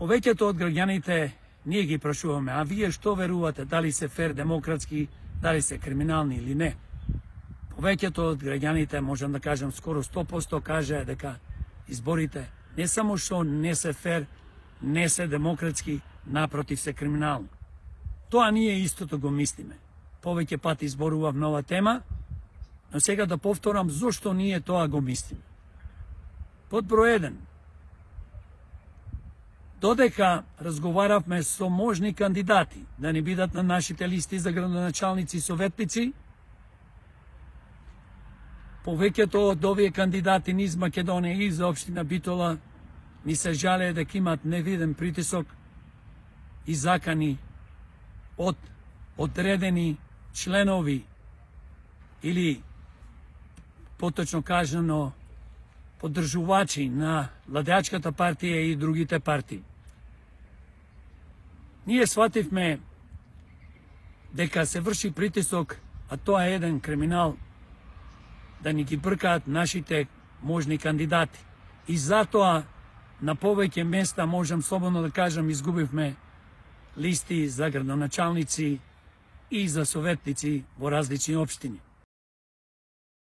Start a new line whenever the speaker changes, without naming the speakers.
Повеќето од граѓаните ние ги прашуваме, а вие што верувате, дали се фер демократски, дали се криминални или не. Повеќето од граѓаните, можам да кажам скоро 100% каже дека изборите не само што не се фер, не се демократски, напротив се криминални. Тоа ние истото го мислиме. Повеќе пати изборував нова тема, но сега да повторам зошто ние тоа го мислиме. Под број 1, Додека разговаравме со можни кандидати да ни бидат на нашите листи за градоначалници и советници, повеќето од овие кандидати низ Македонија и за општина Битола ни се жале дека имат невиден притисок и закани од одредени членови или поточно кажано поддржувачи на ладеачката партија и другите партии ние свативме дека се врши притисок, а тоа е еден криминал, да ни ги бркаат нашите можни кандидати. И затоа на повеќе места можам слободно да кажам изгубивме листи за градоначалници и за советници во различни општини.